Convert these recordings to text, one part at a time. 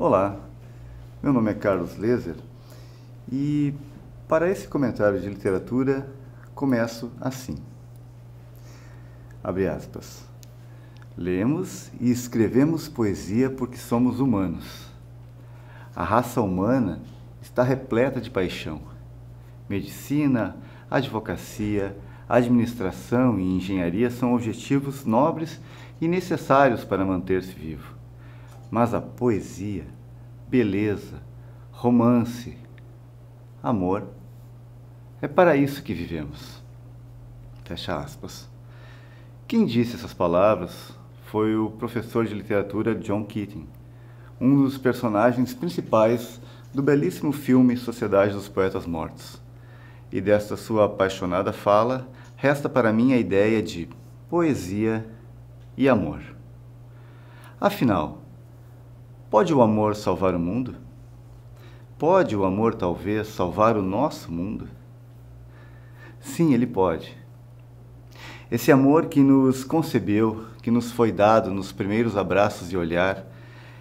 Olá, meu nome é Carlos Lezer e para esse comentário de literatura começo assim. Abre aspas. Lemos e escrevemos poesia porque somos humanos. A raça humana está repleta de paixão. Medicina, advocacia, administração e engenharia são objetivos nobres e necessários para manter-se vivo mas a poesia, beleza, romance, amor. É para isso que vivemos. Fecha aspas. Quem disse essas palavras foi o professor de literatura John Keating, um dos personagens principais do belíssimo filme Sociedade dos Poetas Mortos. E desta sua apaixonada fala, resta para mim a ideia de poesia e amor. Afinal, Pode o amor salvar o mundo? Pode o amor, talvez, salvar o nosso mundo? Sim, ele pode. Esse amor que nos concebeu, que nos foi dado nos primeiros abraços e olhar,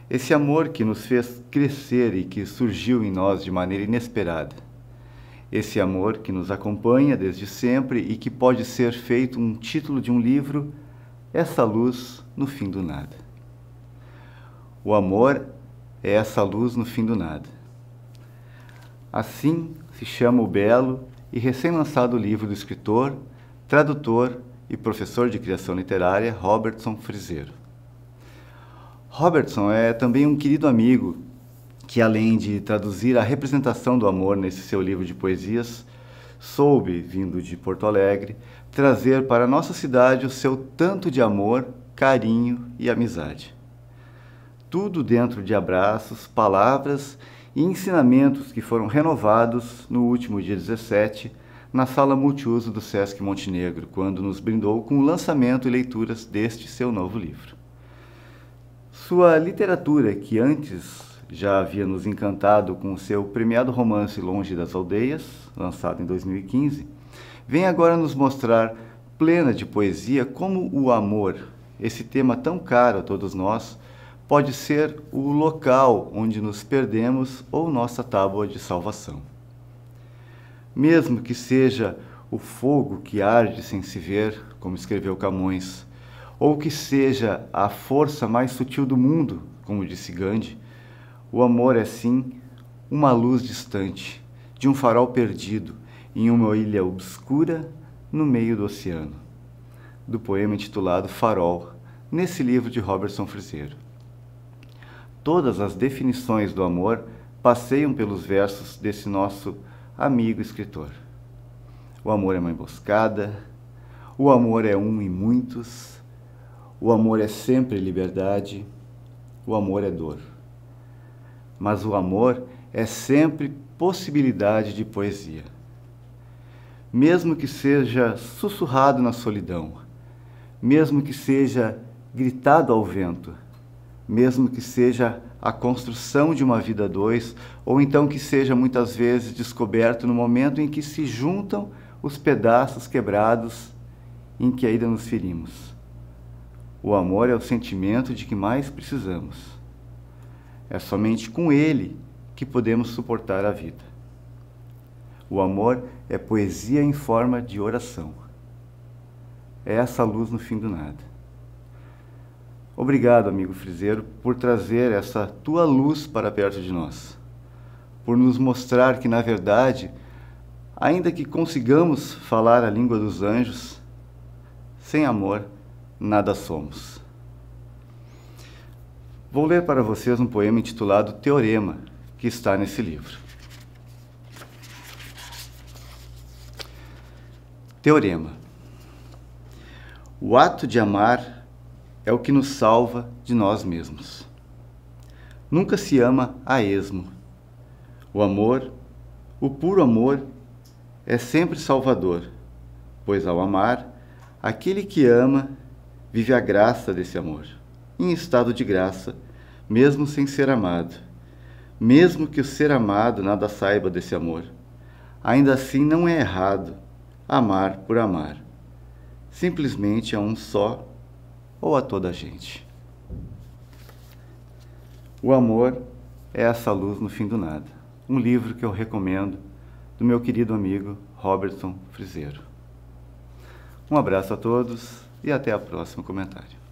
esse amor que nos fez crescer e que surgiu em nós de maneira inesperada, esse amor que nos acompanha desde sempre e que pode ser feito um título de um livro, essa luz no fim do nada. O amor é essa luz no fim do nada. Assim se chama o belo e recém-lançado livro do escritor, tradutor e professor de criação literária Robertson Frizeiro. Robertson é também um querido amigo que, além de traduzir a representação do amor nesse seu livro de poesias, soube, vindo de Porto Alegre, trazer para a nossa cidade o seu tanto de amor, carinho e amizade tudo dentro de abraços, palavras e ensinamentos que foram renovados no último dia 17 na sala multiuso do Sesc Montenegro, quando nos brindou com o lançamento e leituras deste seu novo livro. Sua literatura, que antes já havia nos encantado com seu premiado romance Longe das Aldeias, lançado em 2015, vem agora nos mostrar, plena de poesia, como o amor, esse tema tão caro a todos nós, pode ser o local onde nos perdemos ou nossa tábua de salvação. Mesmo que seja o fogo que arde sem se ver, como escreveu Camões, ou que seja a força mais sutil do mundo, como disse Gandhi, o amor é sim uma luz distante, de um farol perdido, em uma ilha obscura no meio do oceano. Do poema intitulado Farol, nesse livro de Robertson Frizeiro. Todas as definições do amor passeiam pelos versos desse nosso amigo escritor. O amor é uma emboscada, o amor é um e muitos, o amor é sempre liberdade, o amor é dor. Mas o amor é sempre possibilidade de poesia. Mesmo que seja sussurrado na solidão, mesmo que seja gritado ao vento, mesmo que seja a construção de uma vida dois, ou então que seja muitas vezes descoberto no momento em que se juntam os pedaços quebrados em que ainda nos ferimos. O amor é o sentimento de que mais precisamos. É somente com ele que podemos suportar a vida. O amor é poesia em forma de oração. É essa luz no fim do nada. Obrigado, amigo Frizeiro, por trazer essa tua luz para perto de nós, por nos mostrar que, na verdade, ainda que consigamos falar a língua dos anjos, sem amor nada somos. Vou ler para vocês um poema intitulado Teorema, que está nesse livro. Teorema. O ato de amar é o que nos salva de nós mesmos. Nunca se ama a esmo. O amor, o puro amor, é sempre salvador, pois ao amar, aquele que ama vive a graça desse amor, em estado de graça, mesmo sem ser amado. Mesmo que o ser amado nada saiba desse amor, ainda assim não é errado amar por amar. Simplesmente é um só ou a toda a gente. O amor é essa luz no fim do nada. Um livro que eu recomendo do meu querido amigo Robertson Frizeiro. Um abraço a todos e até o próximo comentário.